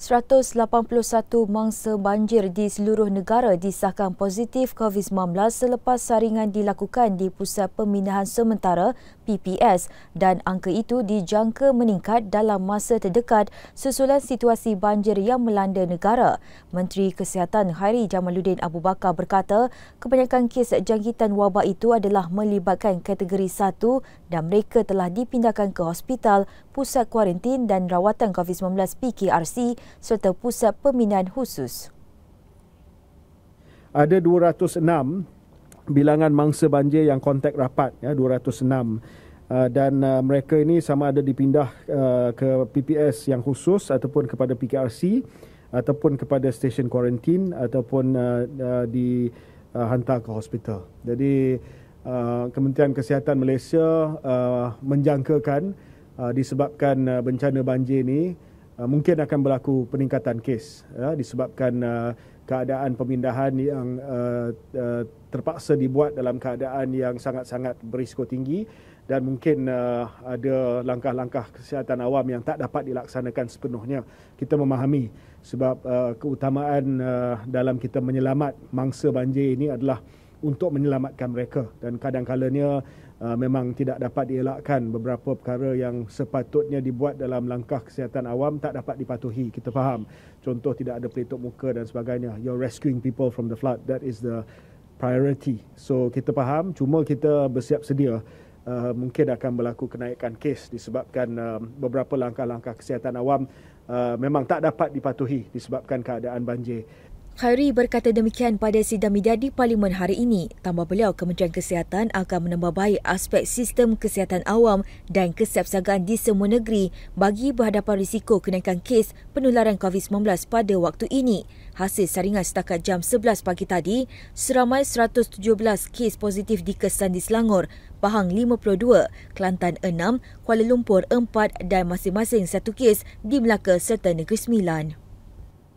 181 mangsa banjir di seluruh negara disahkan positif COVID-19 selepas saringan dilakukan di Pusat Pemindahan Sementara PPS dan angka itu dijangka meningkat dalam masa terdekat susulan situasi banjir yang melanda negara. Menteri Kesihatan Hairi Jamaluddin Abu Bakar berkata kebanyakan kes jangkitan wabak itu adalah melibatkan kategori 1 dan mereka telah dipindahkan ke hospital, pusat kuarantin dan rawatan COVID-19 PKRC serta pusat pembinaan khusus. Ada 206 bilangan mangsa banjir yang kontak rapat, ya, 206. Ah, dan ah, mereka ini sama ada dipindah ah, ke PPS yang khusus ataupun kepada PKRC ataupun kepada stesen kuarantin ataupun dihantar ke hospital. Jadi Kementerian Kesihatan Malaysia menjangkakan disebabkan bencana banjir ini Ah, mungkin akan berlaku peningkatan kes ya, disebabkan ah, keadaan pemindahan yang ah, terpaksa dibuat dalam keadaan yang sangat-sangat berisiko tinggi dan mungkin uh, ada langkah-langkah kesihatan awam yang tak dapat dilaksanakan sepenuhnya kita memahami sebab uh, keutamaan uh, dalam kita menyelamat mangsa banjir ini adalah untuk menyelamatkan mereka dan kadang-kalanya uh, memang tidak dapat dielakkan beberapa perkara yang sepatutnya dibuat dalam langkah kesihatan awam tak dapat dipatuhi kita faham contoh tidak ada pelitup muka dan sebagainya you're rescuing people from the flood that is the priority so kita faham cuma kita bersiap sedia Uh, mungkin akan berlaku kenaikan kes disebabkan uh, beberapa langkah-langkah kesihatan awam uh, memang tak dapat dipatuhi disebabkan keadaan banjir. Khairi berkata demikian pada sidang media di Parlimen hari ini. Tambah beliau, Kementerian Kesihatan akan menambah baik aspek sistem kesihatan awam dan kesiapsagaan di semua negeri bagi berhadapan risiko kenaikan kes penularan COVID-19 pada waktu ini. Hasil saringan setakat jam 11 pagi tadi, seramai 117 kes positif dikesan di Selangor, Pahang 52, Kelantan 6, Kuala Lumpur 4 dan masing-masing satu kes di Melaka serta Negeri Sembilan.